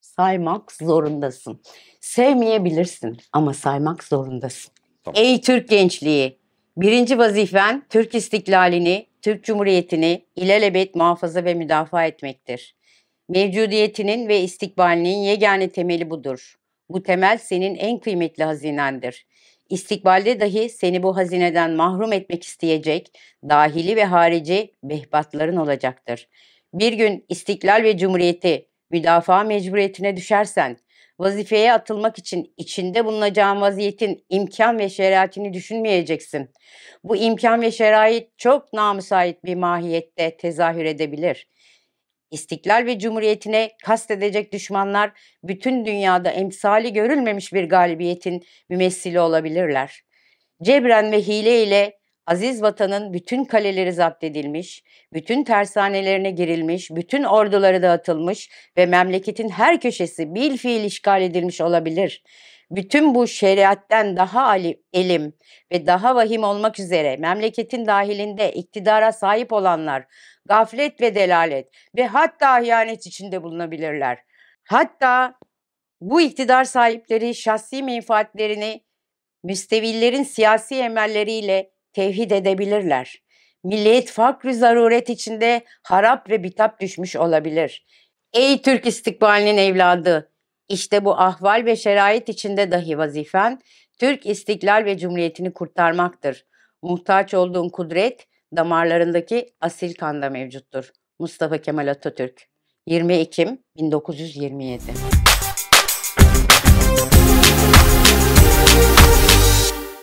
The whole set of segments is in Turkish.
saymak zorundasın. Sevmeyebilirsin ama saymak zorundasın. Tamam. Ey Türk gençliği! Birinci vazifen Türk istiklalini, Türk Cumhuriyeti'ni ilelebet muhafaza ve müdafaa etmektir. Mevcudiyetinin ve istikbalinin yegane temeli budur. Bu temel senin en kıymetli hazinendir. İstikbalde dahi seni bu hazineden mahrum etmek isteyecek dahili ve harici behbatların olacaktır. Bir gün istiklal ve cumhuriyeti müdafaa mecburiyetine düşersen, vazifeye atılmak için içinde bulunacağın vaziyetin imkan ve şeraitini düşünmeyeceksin. Bu imkan ve şerait çok namüsait bir mahiyette tezahür edebilir. İstiklal ve cumhuriyetine kastedecek düşmanlar bütün dünyada emsali görülmemiş bir galibiyetin mümessili olabilirler. Cebren ve hile ile Aziz vatanın bütün kaleleri zapt edilmiş, bütün tersanelerine girilmiş, bütün orduları dağıtılmış ve memleketin her köşesi bil fiil işgal edilmiş olabilir. Bütün bu şeriatten daha elim ve daha vahim olmak üzere memleketin dahilinde iktidara sahip olanlar gaflet ve delalet ve hatta ihanet içinde bulunabilirler. Hatta bu iktidar sahipleri şahsi menfaatlerini müstevillerin siyasi emelleriyle tevhid edebilirler. Milliyet fakr zaruret içinde harap ve bitap düşmüş olabilir. Ey Türk istikbalinin evladı! İşte bu ahval ve şerait içinde dahi vazifen Türk istiklal ve cumhuriyetini kurtarmaktır. Muhtaç olduğun kudret damarlarındaki asil kanda mevcuttur. Mustafa Kemal Atatürk 20 Ekim 1927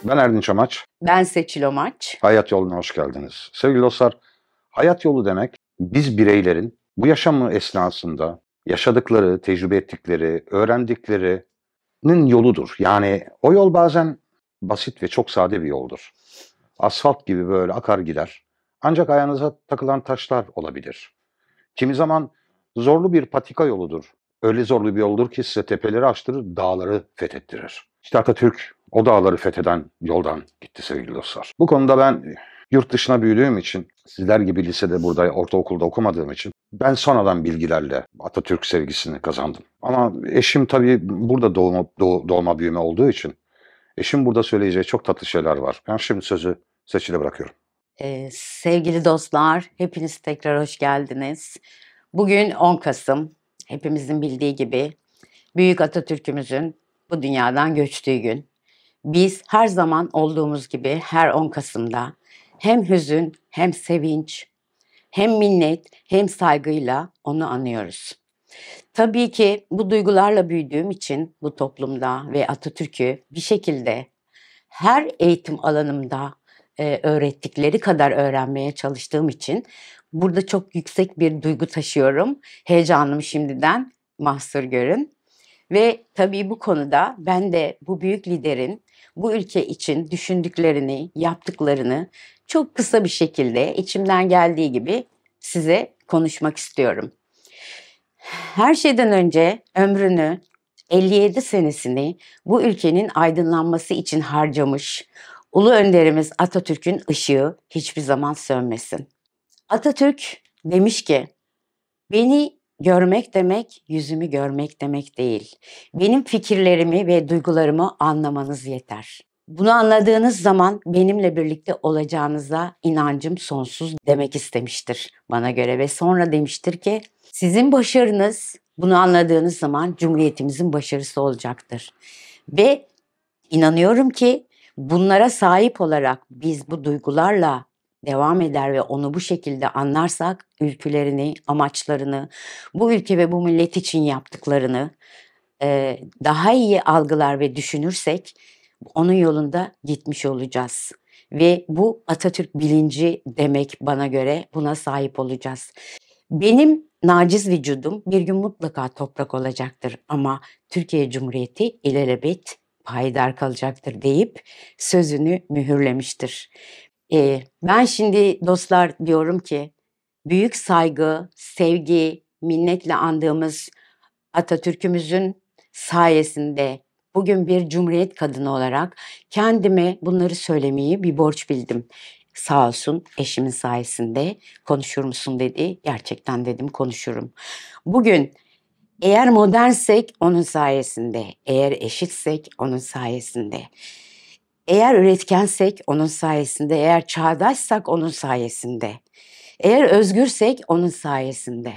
Ben Erdinç Amaç. Ben Seçil Amaç. Hayat yoluna hoş geldiniz. Sevgili dostlar, hayat yolu demek biz bireylerin bu yaşamı esnasında yaşadıkları, tecrübe ettikleri, öğrendiklerinin yoludur. Yani o yol bazen basit ve çok sade bir yoldur. Asfalt gibi böyle akar gider. Ancak ayağınıza takılan taşlar olabilir. Kimi zaman zorlu bir patika yoludur. Öyle zorlu bir yoldur ki size tepeleri açtırır, dağları fethettirir. İşte Atatürk o dağları fetheden yoldan gitti sevgili dostlar. Bu konuda ben yurt dışına büyüdüğüm için, sizler gibi lisede burada ortaokulda okumadığım için ben sonradan bilgilerle Atatürk sevgisini kazandım. Ama eşim tabii burada doğma, doğma büyüme olduğu için eşim burada söyleyeceği çok tatlı şeyler var. Ben şimdi sözü Seçil'e bırakıyorum. Ee, sevgili dostlar, hepiniz tekrar hoş geldiniz. Bugün 10 Kasım, hepimizin bildiği gibi Büyük Atatürk'ümüzün bu dünyadan göçtüğü gün. Biz her zaman olduğumuz gibi her 10 Kasım'da hem hüzün hem sevinç hem minnet hem saygıyla onu anıyoruz. Tabii ki bu duygularla büyüdüğüm için bu toplumda ve Atatürk'ü bir şekilde her eğitim alanımda e, öğrettikleri kadar öğrenmeye çalıştığım için burada çok yüksek bir duygu taşıyorum. Heyecanım şimdiden mahsur görün. Ve tabii bu konuda ben de bu büyük liderin bu ülke için düşündüklerini, yaptıklarını çok kısa bir şekilde içimden geldiği gibi size konuşmak istiyorum. Her şeyden önce ömrünü 57 senesini bu ülkenin aydınlanması için harcamış Ulu önderimiz Atatürk'ün ışığı hiçbir zaman sönmesin. Atatürk demiş ki beni Görmek demek yüzümü görmek demek değil. Benim fikirlerimi ve duygularımı anlamanız yeter. Bunu anladığınız zaman benimle birlikte olacağınıza inancım sonsuz demek istemiştir bana göre ve sonra demiştir ki sizin başarınız bunu anladığınız zaman cumhuriyetimizin başarısı olacaktır. Ve inanıyorum ki bunlara sahip olarak biz bu duygularla devam eder ve onu bu şekilde anlarsak ülkülerini, amaçlarını, bu ülke ve bu millet için yaptıklarını e, daha iyi algılar ve düşünürsek onun yolunda gitmiş olacağız. Ve bu Atatürk bilinci demek bana göre buna sahip olacağız. Benim naciz vücudum bir gün mutlaka toprak olacaktır ama Türkiye Cumhuriyeti ilelebet payidar kalacaktır deyip sözünü mühürlemiştir. E, ben şimdi dostlar diyorum ki büyük saygı, sevgi, minnetle andığımız Atatürk'ümüzün sayesinde bugün bir cumhuriyet kadını olarak kendime bunları söylemeyi bir borç bildim. Sağ olsun eşimin sayesinde konuşur musun dedi. Gerçekten dedim konuşurum. Bugün eğer modernsek onun sayesinde, eğer eşitsek onun sayesinde. Eğer üretkensek onun sayesinde, eğer çağdaşsak onun sayesinde, eğer özgürsek onun sayesinde.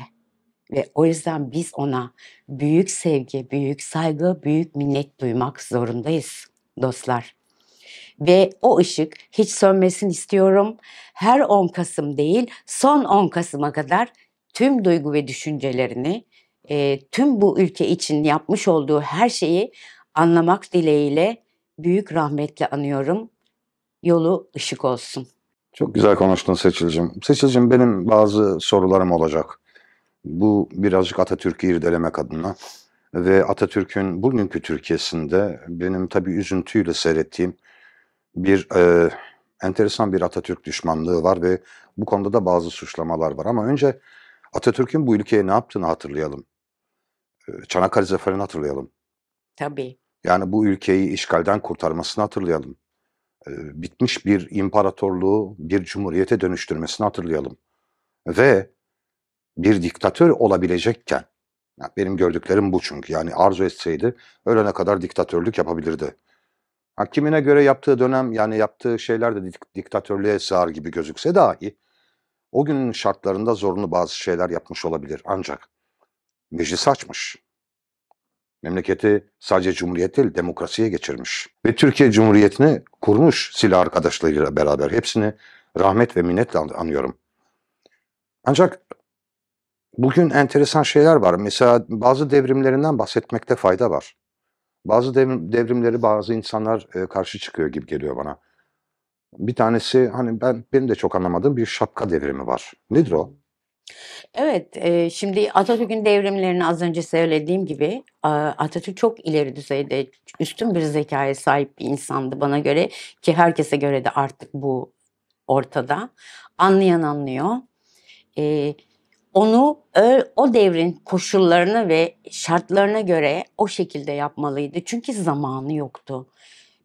Ve o yüzden biz ona büyük sevgi, büyük saygı, büyük minnet duymak zorundayız dostlar. Ve o ışık hiç sönmesin istiyorum. Her 10 Kasım değil, son 10 Kasım'a kadar tüm duygu ve düşüncelerini, tüm bu ülke için yapmış olduğu her şeyi anlamak dileğiyle büyük rahmetle anıyorum. Yolu ışık olsun. Çok güzel konuştun Seçil'cim. Seçil'cim benim bazı sorularım olacak. Bu birazcık Atatürk'ü irdelemek adına ve Atatürk'ün bugünkü Türkiye'sinde benim tabii üzüntüyle seyrettiğim bir e, enteresan bir Atatürk düşmanlığı var ve bu konuda da bazı suçlamalar var. Ama önce Atatürk'ün bu ülkeye ne yaptığını hatırlayalım. E, Çanakkale Zaferi'ni hatırlayalım. Tabii. Yani bu ülkeyi işgalden kurtarmasını hatırlayalım. Ee, bitmiş bir imparatorluğu bir cumhuriyete dönüştürmesini hatırlayalım. Ve bir diktatör olabilecekken, benim gördüklerim bu çünkü yani arzu etseydi ölene kadar diktatörlük yapabilirdi. Ha, kimine göre yaptığı dönem yani yaptığı şeyler de dik diktatörlüğe sığar gibi gözükse dahi o günün şartlarında zorunlu bazı şeyler yapmış olabilir. Ancak meclis açmış. Memleketi sadece cumhuriyet değil demokrasiye geçirmiş. Ve Türkiye Cumhuriyeti'ni kurmuş silah arkadaşlarıyla beraber. Hepsini rahmet ve minnetle anıyorum. Ancak bugün enteresan şeyler var. Mesela bazı devrimlerinden bahsetmekte fayda var. Bazı devrimleri bazı insanlar e, karşı çıkıyor gibi geliyor bana. Bir tanesi hani ben benim de çok anlamadığım bir şapka devrimi var. Nedir o? Evet, e, şimdi Atatürk'ün devrimlerini az önce söylediğim gibi Atatürk çok ileri düzeyde üstün bir zekaya sahip bir insandı bana göre ki herkese göre de artık bu ortada. Anlayan anlıyor. E, onu o devrin koşullarına ve şartlarına göre o şekilde yapmalıydı. Çünkü zamanı yoktu.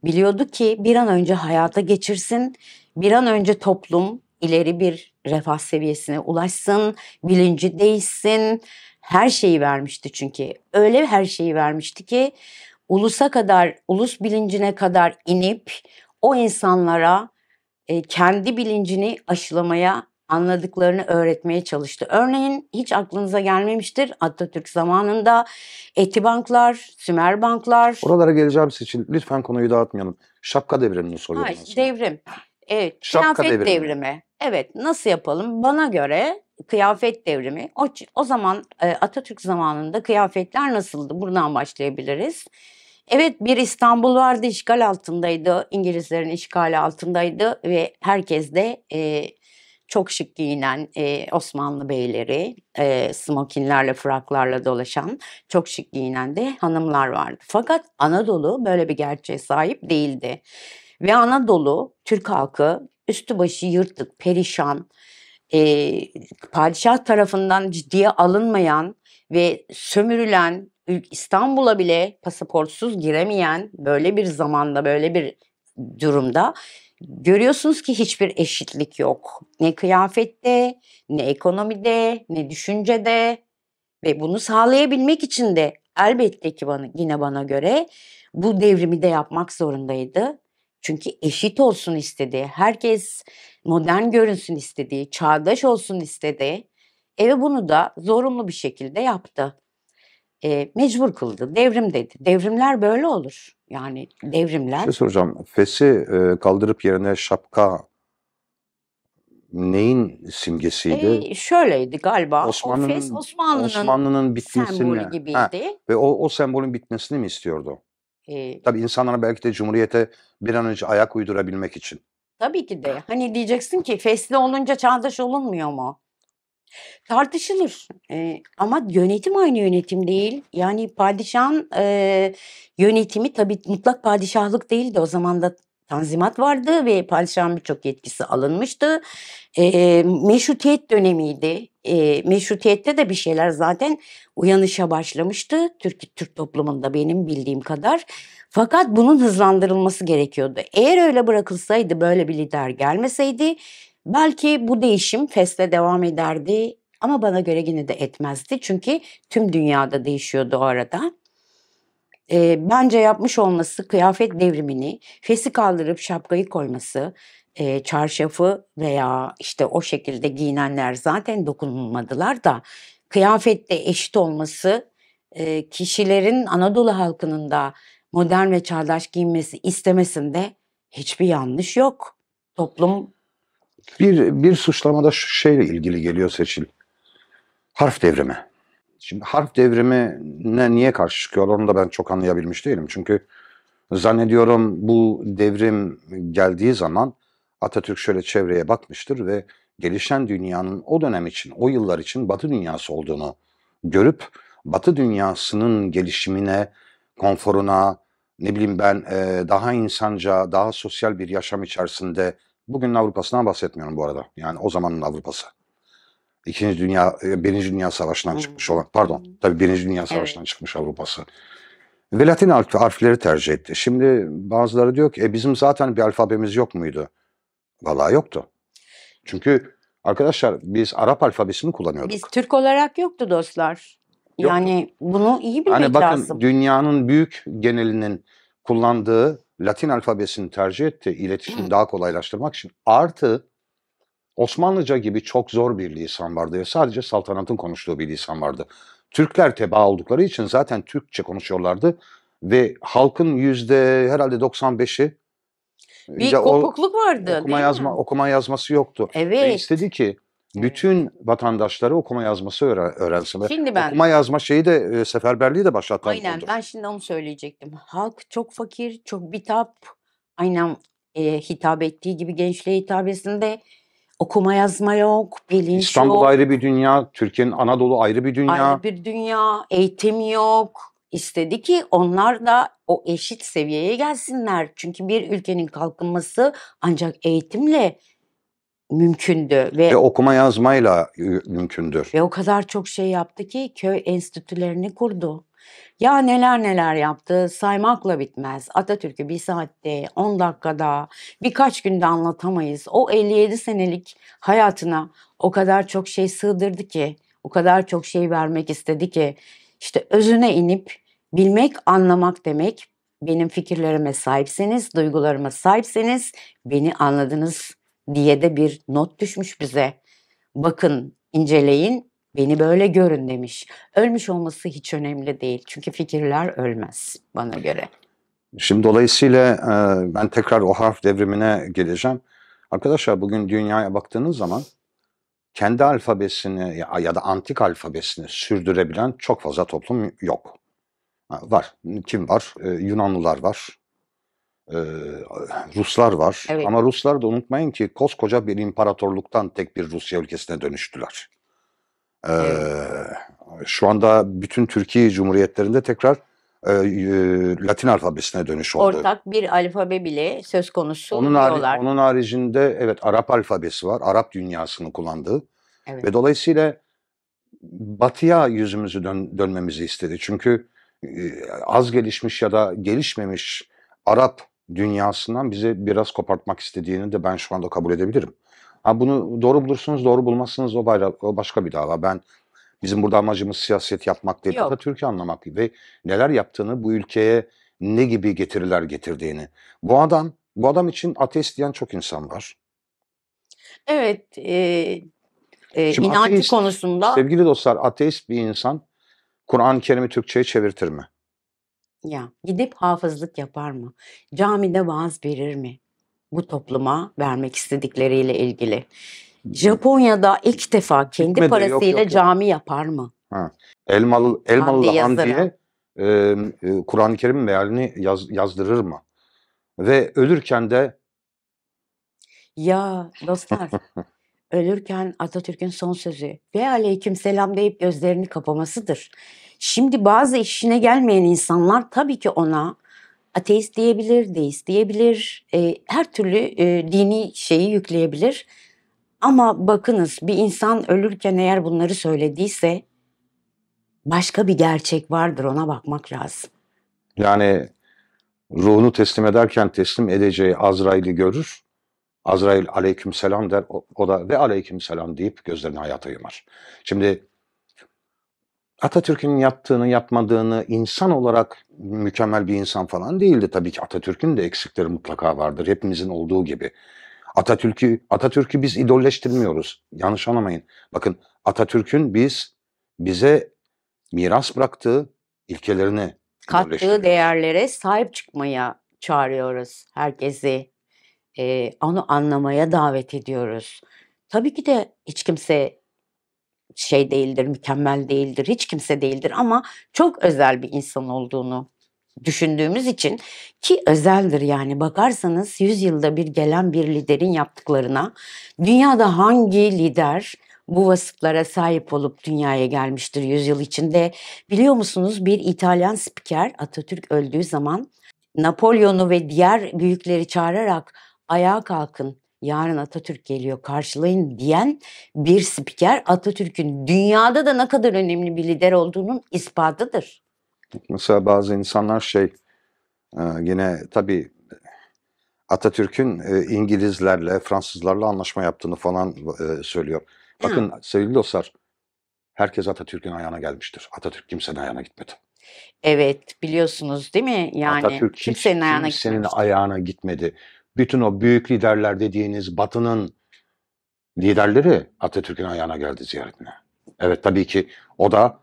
Biliyordu ki bir an önce hayata geçirsin, bir an önce toplum ileri bir refah seviyesine ulaşsın, bilinci değişsin. Her şeyi vermişti çünkü. Öyle her şeyi vermişti ki ulusa kadar, ulus bilincine kadar inip o insanlara e, kendi bilincini aşılamaya, anladıklarını öğretmeye çalıştı. Örneğin hiç aklınıza gelmemiştir Atatürk zamanında eti banklar, Sümer banklar. Oralara geleceğim için lütfen konuyu dağıtmayalım. Şapka devrimini soruyorum. Hayır, devrim. Evet, Şapka kıyafet devrimi. devrimi. Evet nasıl yapalım? Bana göre kıyafet devrimi. O, o zaman e, Atatürk zamanında kıyafetler nasıldı? Buradan başlayabiliriz. Evet bir İstanbul vardı işgal altındaydı. İngilizlerin işgali altındaydı ve herkes de e, çok şık giyinen e, Osmanlı beyleri, e, smokinlerle, fraklarla dolaşan çok şık giyinen de hanımlar vardı. Fakat Anadolu böyle bir gerçeğe sahip değildi. Ve Anadolu, Türk halkı üstü başı yırtık, perişan, e, padişah tarafından ciddiye alınmayan ve sömürülen, İstanbul'a bile pasaportsuz giremeyen böyle bir zamanda, böyle bir durumda görüyorsunuz ki hiçbir eşitlik yok. Ne kıyafette, ne ekonomide, ne düşüncede ve bunu sağlayabilmek için de elbette ki bana, yine bana göre bu devrimi de yapmak zorundaydı çünkü eşit olsun istediği, herkes modern görünsün istediği, çağdaş olsun istediği eve bunu da zorunlu bir şekilde yaptı. E, mecbur kıldı, devrim dedi. Devrimler böyle olur. Yani devrimler... Bir şey soracağım. Fes'i e, kaldırıp yerine şapka neyin simgesiydi? E, şöyleydi galiba. Osmanlı'nın Osmanlı'nın Osmanlı bitmesini sembolü gibiydi. Ha, ve o, o sembolün bitmesini mi istiyordu? E, Tabii insanlara belki de Cumhuriyete bir an önce ayak uydurabilmek için. Tabii ki de. Hani diyeceksin ki fesli olunca çağdaş olunmuyor mu? Tartışılır ee, ama yönetim aynı yönetim değil. Yani padişahın e, yönetimi tabii mutlak padişahlık değildi o zaman da tanzimat vardı ve padişahın birçok yetkisi alınmıştı. E, meşrutiyet dönemiydi. E, meşrutiyette de bir şeyler zaten uyanışa başlamıştı. Türk, Türk toplumunda benim bildiğim kadar. Fakat bunun hızlandırılması gerekiyordu. Eğer öyle bırakılsaydı böyle bir lider gelmeseydi belki bu değişim fesle devam ederdi. Ama bana göre yine de etmezdi. Çünkü tüm dünyada değişiyordu o arada e, bence yapmış olması kıyafet devrimini, fesi kaldırıp şapkayı koyması, e, çarşafı veya işte o şekilde giyinenler zaten dokunulmadılar da kıyafette eşit olması e, kişilerin Anadolu halkının da modern ve çağdaş giyinmesi istemesinde hiçbir yanlış yok. Toplum bir bir suçlamada şu şeyle ilgili geliyor Seçil. Harf devrimi. Şimdi harf devrimine niye karşı çıkıyorlar onu da ben çok anlayabilmiş değilim. Çünkü zannediyorum bu devrim geldiği zaman Atatürk şöyle çevreye bakmıştır ve gelişen dünyanın o dönem için, o yıllar için Batı dünyası olduğunu görüp Batı dünyasının gelişimine, konforuna, ne bileyim ben e, daha insanca, daha sosyal bir yaşam içerisinde bugün Avrupa'sından bahsetmiyorum bu arada. Yani o zamanın Avrupa'sı. İkinci Dünya, e, Birinci Dünya Savaşı'ndan çıkmış olan, pardon, tabii Birinci Dünya Savaşı'ndan evet. çıkmış Avrupa'sı. Ve Latin harfleri tercih etti. Şimdi bazıları diyor ki e, bizim zaten bir alfabemiz yok muydu? Vallahi yoktu. Çünkü arkadaşlar biz Arap alfabesini kullanıyorduk. Biz Türk olarak yoktu dostlar. Yoktu. Yani bunu iyi bilmek hani bakın, lazım. Dünyanın büyük genelinin kullandığı Latin alfabesini tercih etti iletişimi daha kolaylaştırmak için. Artı Osmanlıca gibi çok zor bir lisan vardı ve sadece saltanatın konuştuğu bir lisan vardı. Türkler teba oldukları için zaten Türkçe konuşuyorlardı ve halkın yüzde herhalde 95'i e, bir kopukluk vardı. Okuma yazma mi? okuma yazması yoktu. Evet. Ve istedi ki bütün vatandaşları okuma yazması öğrensin. Şimdi ben okuma yazma şeyi de e, seferberliği de başlatan Aynen ben şimdi onu söyleyecektim. Halk çok fakir, çok bitap. Aynen e, hitap ettiği gibi gençliğe hitabesinde Okuma yazma yok, bilinç İstanbul yok. ayrı bir dünya, Türkiye'nin Anadolu ayrı bir dünya. Ayrı bir dünya, eğitim yok. İstedi ki onlar da o eşit seviyeye gelsinler. Çünkü bir ülkenin kalkınması ancak eğitimle mümkündü ve, ve okuma yazmayla ıı, mümkündür. Ve o kadar çok şey yaptı ki köy enstitülerini kurdu. Ya neler neler yaptı saymakla bitmez. Atatürk'ü bir saatte, 10 dakikada, birkaç günde anlatamayız. O 57 senelik hayatına o kadar çok şey sığdırdı ki, o kadar çok şey vermek istedi ki. işte özüne inip bilmek, anlamak demek. Benim fikirlerime sahipseniz, duygularıma sahipseniz beni anladınız diye de bir not düşmüş bize. Bakın, inceleyin, Beni böyle görün demiş. Ölmüş olması hiç önemli değil. Çünkü fikirler ölmez bana göre. Şimdi dolayısıyla ben tekrar o harf devrimine geleceğim. Arkadaşlar bugün dünyaya baktığınız zaman kendi alfabesini ya da antik alfabesini sürdürebilen çok fazla toplum yok. Var. Kim var? Yunanlılar var. Ruslar var. Evet. Ama Ruslar da unutmayın ki koskoca bir imparatorluktan tek bir Rusya ülkesine dönüştüler. Ee, şu anda bütün Türkiye Cumhuriyetlerinde tekrar e, Latin alfabesine dönüş oldu. Ortak bir alfabe bile söz konusu onun diyorlar. Onun haricinde evet Arap alfabesi var. Arap dünyasını kullandığı. Evet. Ve dolayısıyla batıya yüzümüzü dön, dönmemizi istedi. Çünkü e, az gelişmiş ya da gelişmemiş Arap dünyasından bizi biraz kopartmak istediğini de ben şu anda kabul edebilirim. Ha bunu doğru bulursunuz, doğru bulmazsınız o, bayra- o başka bir dava. Ben bizim burada amacımız siyaset yapmak değil, Yok. Atatürk'ü anlamak ve neler yaptığını, bu ülkeye ne gibi getiriler getirdiğini. Bu adam, bu adam için ateist diyen çok insan var. Evet, e, e, inancı konusunda. Sevgili dostlar, ateist bir insan Kur'an-ı Kerim'i Türkçe'ye çevirtir mi? Ya gidip hafızlık yapar mı? Camide vaaz verir mi? Bu topluma vermek istedikleriyle ilgili. Japonya'da ilk defa kendi Gitmedi, parasıyla yok, yok, yok. cami yapar mı? Ha. Elmalı Elmalı Han Hamdi'ye e, Kur'an-ı Kerim mealini yaz, yazdırır mı? Ve ölürken de ya dostlar ölürken Atatürk'ün son sözü ve aleyküm selam deyip gözlerini kapamasıdır. Şimdi bazı işine gelmeyen insanlar tabii ki ona ateist diyebilir, deist diyebilir, e, her türlü e, dini şeyi yükleyebilir. Ama bakınız bir insan ölürken eğer bunları söylediyse başka bir gerçek vardır ona bakmak lazım. Yani ruhunu teslim ederken teslim edeceği Azrail'i görür Azrail aleykümselam der o, o da ve aleykümselam deyip gözlerini hayata yumar. Şimdi Atatürk'ün yaptığını yapmadığını insan olarak mükemmel bir insan falan değildi. Tabii ki Atatürk'ün de eksikleri mutlaka vardır. Hepimizin olduğu gibi. Atatürk'ü Atatürk'ü biz idolleştirmiyoruz. Yanlış anlamayın. Bakın Atatürk'ün biz bize miras bıraktığı ilkelerini kattığı değerlere sahip çıkmaya çağırıyoruz herkesi e, onu anlamaya davet ediyoruz. Tabii ki de hiç kimse şey değildir, mükemmel değildir, hiç kimse değildir ama çok özel bir insan olduğunu düşündüğümüz için ki özeldir yani bakarsanız yüzyılda bir gelen bir liderin yaptıklarına dünyada hangi lider bu vasıflara sahip olup dünyaya gelmiştir yüzyıl içinde. Biliyor musunuz bir İtalyan spiker Atatürk öldüğü zaman Napolyon'u ve diğer büyükleri çağırarak ayağa kalkın yarın Atatürk geliyor karşılayın diyen bir spiker Atatürk'ün dünyada da ne kadar önemli bir lider olduğunun ispatıdır. Mesela bazı insanlar şey e, yine tabii Atatürk'ün e, İngilizlerle, Fransızlarla anlaşma yaptığını falan e, söylüyor. Bakın Hı. sevgili dostlar, herkes Atatürk'ün ayağına gelmiştir. Atatürk kimsenin ayağına gitmedi. Evet, biliyorsunuz değil mi? Yani Atatürk kimsenin hiç, ayağına ayağına gitmedi bütün o büyük liderler dediğiniz Batı'nın liderleri Atatürk'ün ayağına geldi ziyaretine. Evet tabii ki o da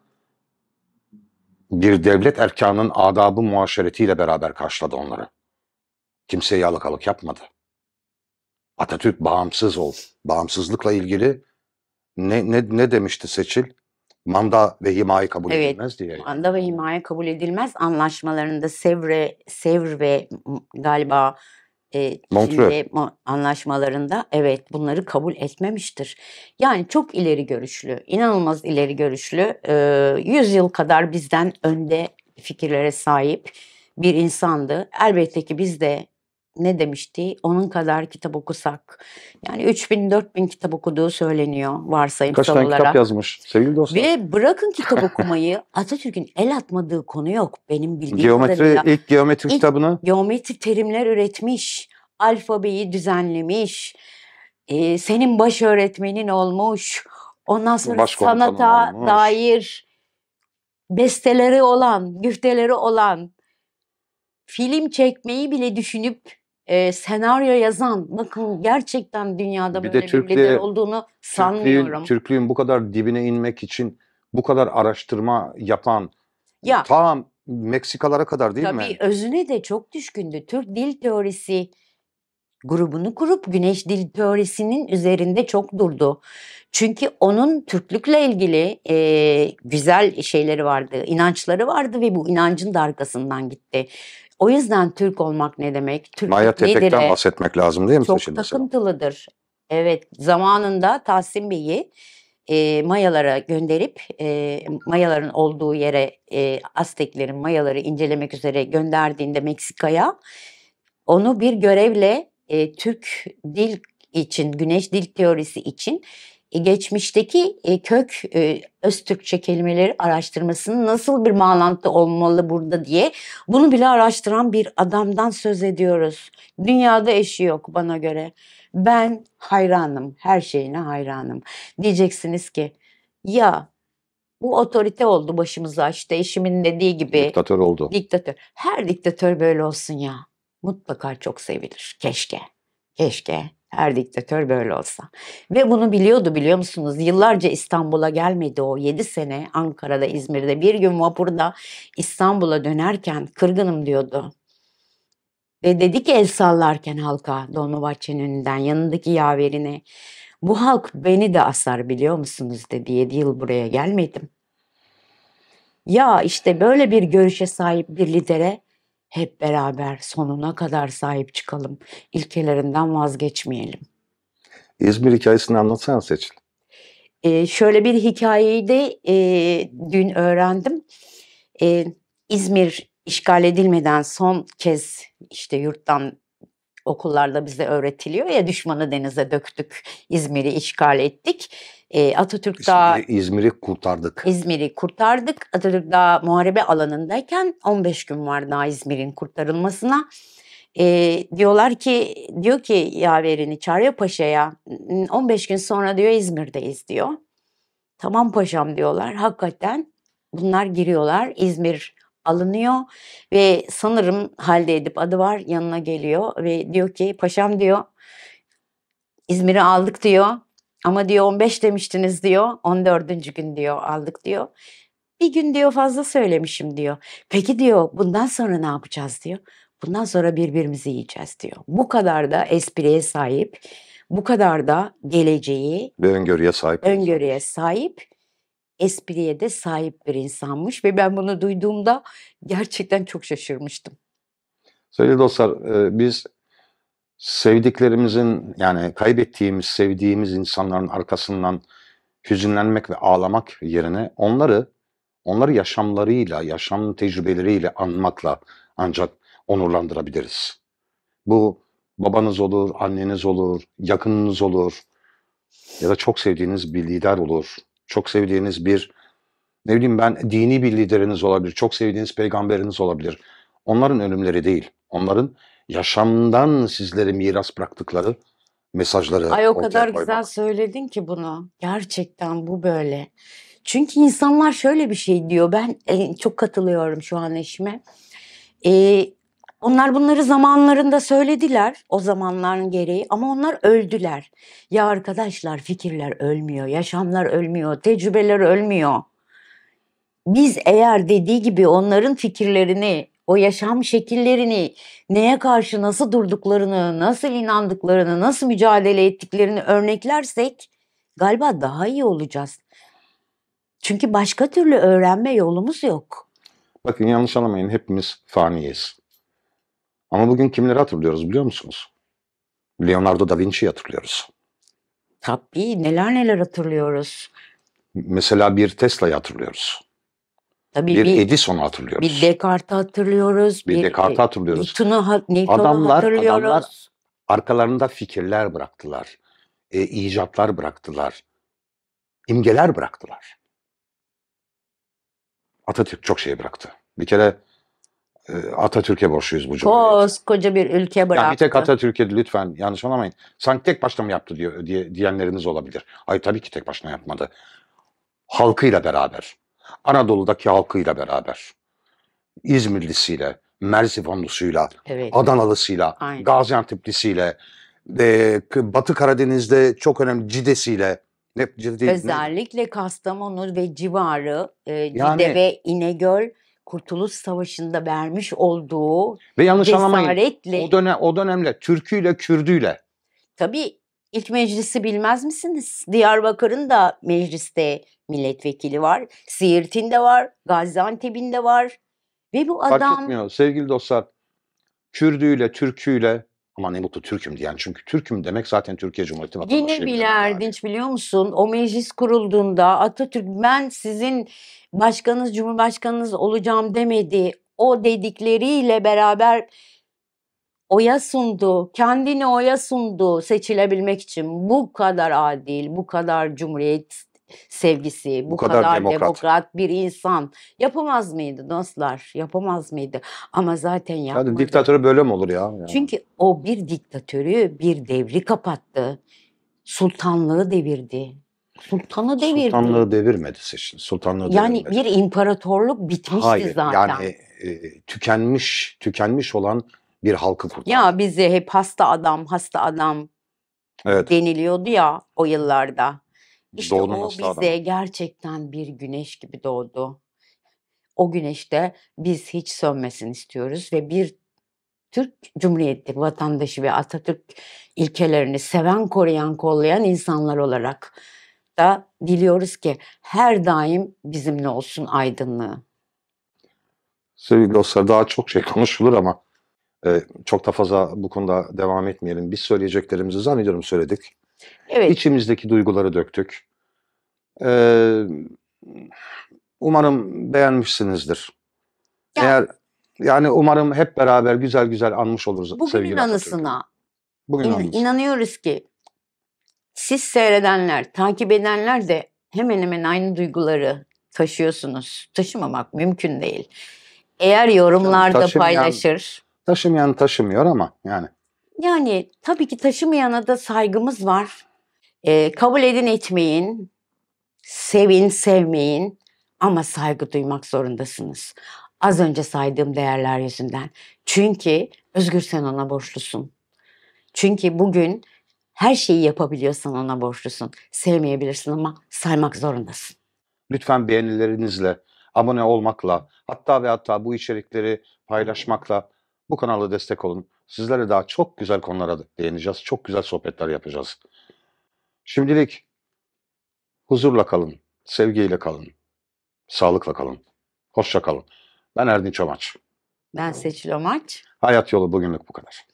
bir devlet erkanının adabı muaşeretiyle beraber karşıladı onları. Kimseye yalakalık yapmadı. Atatürk bağımsız ol. Bağımsızlıkla ilgili ne, ne, ne demişti Seçil? Manda ve himaye kabul evet, edilmez diye. Manda ve himaye kabul edilmez anlaşmalarında Sevre, Sevr ve galiba e, Montreux anlaşmalarında evet bunları kabul etmemiştir. Yani çok ileri görüşlü, inanılmaz ileri görüşlü, e, 100 yıl kadar bizden önde fikirlere sahip bir insandı. Elbette ki biz de ne demişti? Onun kadar kitap okusak. Yani 3000-4000 kitap okuduğu söyleniyor Varsayım olarak. Kaç tane olarak. kitap yazmış sevgili dostlar. Ve bırakın kitap okumayı Atatürk'ün el atmadığı konu yok benim bildiğim geometri, kadarıyla. İlk geometri ilk kitabını. Geometri terimler üretmiş. Alfabeyi düzenlemiş. E, senin baş öğretmenin olmuş. Ondan sonra baş sanata olmuş. dair besteleri olan, güfteleri olan film çekmeyi bile düşünüp e, senaryo yazan bakın gerçekten dünyada bir böyle de Türklüğe, bir lider olduğunu sanmıyorum. Türklüğün, Türklüğün bu kadar dibine inmek için bu kadar araştırma yapan ya, tam Meksikalara kadar değil tabii mi? Tabii özüne de çok düşkündü. Türk Dil Teorisi grubunu kurup Güneş Dil Teorisi'nin üzerinde çok durdu. Çünkü onun Türklükle ilgili e, güzel şeyleri vardı, inançları vardı ve bu inancın da arkasından gitti. O yüzden Türk olmak ne demek? Türk Maya Tepek'ten bahsetmek lazım değil mi? Çok takıntılıdır. Sana? Evet zamanında Tahsin Bey'i e, Mayalara gönderip e, Mayaların olduğu yere e, Azteklerin Mayaları incelemek üzere gönderdiğinde Meksika'ya onu bir görevle e, Türk dil için, güneş dil teorisi için e, geçmişteki e, kök e, Öztürkçe kelimeleri araştırmasının nasıl bir bağlantı olmalı burada diye bunu bile araştıran bir adamdan söz ediyoruz. Dünyada eşi yok bana göre. Ben hayranım, her şeyine hayranım. Diyeceksiniz ki ya bu otorite oldu başımıza işte eşimin dediği gibi. Diktatör oldu. Diktatör. Her diktatör böyle olsun ya. Mutlaka çok sevilir. Keşke. Keşke her diktatör böyle olsa. Ve bunu biliyordu biliyor musunuz? Yıllarca İstanbul'a gelmedi o. 7 sene Ankara'da, İzmir'de bir gün vapurda İstanbul'a dönerken kırgınım diyordu. Ve dedi ki el sallarken halka Dolmabahçe'nin önünden yanındaki yaverine bu halk beni de asar biliyor musunuz dedi. 7 yıl buraya gelmedim. Ya işte böyle bir görüşe sahip bir lidere hep beraber sonuna kadar sahip çıkalım. İlkelerinden vazgeçmeyelim. İzmir hikayesini anlatsana Seçil. Ee, şöyle bir hikayeyi de e, dün öğrendim. Ee, İzmir işgal edilmeden son kez işte yurttan okullarda bize öğretiliyor ya düşmanı denize döktük, İzmir'i işgal ettik. E, Atatürk daha İzmir'i kurtardık. İzmir'i kurtardık. Atatürk daha muharebe alanındayken 15 gün var daha İzmir'in kurtarılmasına. E, diyorlar ki diyor ki yaverini çağırıyor paşaya 15 gün sonra diyor İzmir'deyiz diyor. Tamam paşam diyorlar. Hakikaten bunlar giriyorlar İzmir alınıyor ve sanırım halde edip adı var yanına geliyor ve diyor ki paşam diyor İzmir'i aldık diyor ama diyor 15 demiştiniz diyor 14. gün diyor aldık diyor. Bir gün diyor fazla söylemişim diyor. Peki diyor bundan sonra ne yapacağız diyor. Bundan sonra birbirimizi yiyeceğiz diyor. Bu kadar da espriye sahip, bu kadar da geleceği ve öngörüye sahip. Öngörüye sahip espriye de sahip bir insanmış ve ben bunu duyduğumda gerçekten çok şaşırmıştım. Sevgili dostlar e, biz sevdiklerimizin yani kaybettiğimiz, sevdiğimiz insanların arkasından hüzünlenmek ve ağlamak yerine onları onları yaşamlarıyla, yaşam tecrübeleriyle anmakla ancak onurlandırabiliriz. Bu babanız olur, anneniz olur, yakınınız olur ya da çok sevdiğiniz bir lider olur, çok sevdiğiniz bir ne bileyim ben dini bir lideriniz olabilir, çok sevdiğiniz peygamberiniz olabilir. Onların ölümleri değil, onların yaşamdan sizlere miras bıraktıkları mesajları. Ay o kadar koymak. güzel söyledin ki bunu. Gerçekten bu böyle. Çünkü insanlar şöyle bir şey diyor. Ben e, çok katılıyorum şu an eşime. E, onlar bunları zamanlarında söylediler o zamanların gereği ama onlar öldüler. Ya arkadaşlar fikirler ölmüyor, yaşamlar ölmüyor, tecrübeler ölmüyor. Biz eğer dediği gibi onların fikirlerini, o yaşam şekillerini, neye karşı nasıl durduklarını, nasıl inandıklarını, nasıl mücadele ettiklerini örneklersek galiba daha iyi olacağız. Çünkü başka türlü öğrenme yolumuz yok. Bakın yanlış anlamayın hepimiz faniyiz. Ama bugün kimleri hatırlıyoruz biliyor musunuz? Leonardo da Vinci'yi hatırlıyoruz. Tabii neler neler hatırlıyoruz. Mesela bir Tesla'yı hatırlıyoruz. Tabii bir, bir Edison'u hatırlıyoruz. Bir Descartes'i hatırlıyoruz. Bir, bir e, Descartes'i hatırlıyoruz. Newton'u Newton adamlar, hatırlıyoruz. Adamlar arkalarında fikirler bıraktılar. E, icatlar bıraktılar. İmgeler bıraktılar. Atatürk çok şey bıraktı. Bir kere ee, Atatürk'e borçluyuz bu cumhuriyeti. Koskoca bir ülke bıraktı. Yani bir tek Atatürk'e lütfen yanlış anlamayın. Sanki tek başına mı yaptı diyor, diye, diyenleriniz olabilir. Hayır tabii ki tek başına yapmadı. Halkıyla beraber. Anadolu'daki halkıyla beraber. İzmirlisiyle, Merzifonlusuyla, evet. Adanalısıyla, Aynen. Gaziantep'lisiyle, e, Batı Karadeniz'de çok önemli Cidesi'yle, ne, cide, Özellikle Kastamonu ve civarı e, Cide yani, ve İnegöl Kurtuluş Savaşı'nda vermiş olduğu ve yanlış cesaretle... o dönem o dönemle Türküyle Kürdüyle tabii ilk meclisi bilmez misiniz? Diyarbakır'ın da mecliste milletvekili var. Siirt'in de var, Gaziantep'in de var. Ve bu adam Fark etmiyor sevgili dostlar. Kürdüyle, Türküyle, ama ne mutlu Türk'üm diyen. Çünkü Türk'üm demek zaten Türkiye Cumhuriyeti vatandaşı. Yine bile Erdinç biliyor musun? O meclis kurulduğunda Atatürk ben sizin başkanınız, cumhurbaşkanınız olacağım demedi. O dedikleriyle beraber oya sundu. Kendini oya sundu seçilebilmek için. Bu kadar adil, bu kadar cumhuriyet sevgisi, bu, bu kadar, kadar demokrat. demokrat bir insan yapamaz mıydı dostlar? Yapamaz mıydı? Ama zaten yapmadı. Zaten diktatörü böyle mi olur ya? Çünkü o bir diktatörü bir devri kapattı. Sultanlığı devirdi. Sultanı devirdi. Sultanlığı devirmedi seçin. Sultanlığı yani devirmedi. bir imparatorluk bitmişti Hayır, zaten. Yani e, e, tükenmiş, tükenmiş olan bir halkı kurtardı. Ya bize hep hasta adam, hasta adam evet. deniliyordu ya o yıllarda. İşte Doğdu o bize adam. gerçekten bir güneş gibi doğdu. O güneşte biz hiç sönmesin istiyoruz ve bir Türk Cumhuriyeti vatandaşı ve Atatürk ilkelerini seven, koruyan, kollayan insanlar olarak da diliyoruz ki her daim bizimle olsun aydınlığı. Sevgili dostlar daha çok şey konuşulur ama e, çok da fazla bu konuda devam etmeyelim. Biz söyleyeceklerimizi zannediyorum söyledik. Evet. İçimizdeki duyguları döktük. Ee, umarım beğenmişsinizdir. Ya. Eğer yani umarım hep beraber güzel güzel anmış oluruz Bugünün sevgili anısına. Bugün İn, inanıyoruz ki siz seyredenler, takip edenler de hemen hemen aynı duyguları taşıyorsunuz. Taşımamak mümkün değil. Eğer yorumlarda yani taşımayan, paylaşır. Taşımayan taşımıyor ama yani. Yani tabii ki taşımayana da saygımız var. E, kabul edin etmeyin, sevin sevmeyin ama saygı duymak zorundasınız. Az önce saydığım değerler yüzünden. Çünkü Özgür sen ona borçlusun. Çünkü bugün her şeyi yapabiliyorsan ona borçlusun. Sevmeyebilirsin ama saymak zorundasın. Lütfen beğenilerinizle, abone olmakla, hatta ve hatta bu içerikleri paylaşmakla bu kanala destek olun. Sizlerle daha çok güzel konulara değineceğiz. Çok güzel sohbetler yapacağız. Şimdilik huzurla kalın, sevgiyle kalın, sağlıkla kalın, hoşça kalın. Ben Erdinç Çomaç. Ben Seçil Omaç. Hayat yolu bugünlük bu kadar.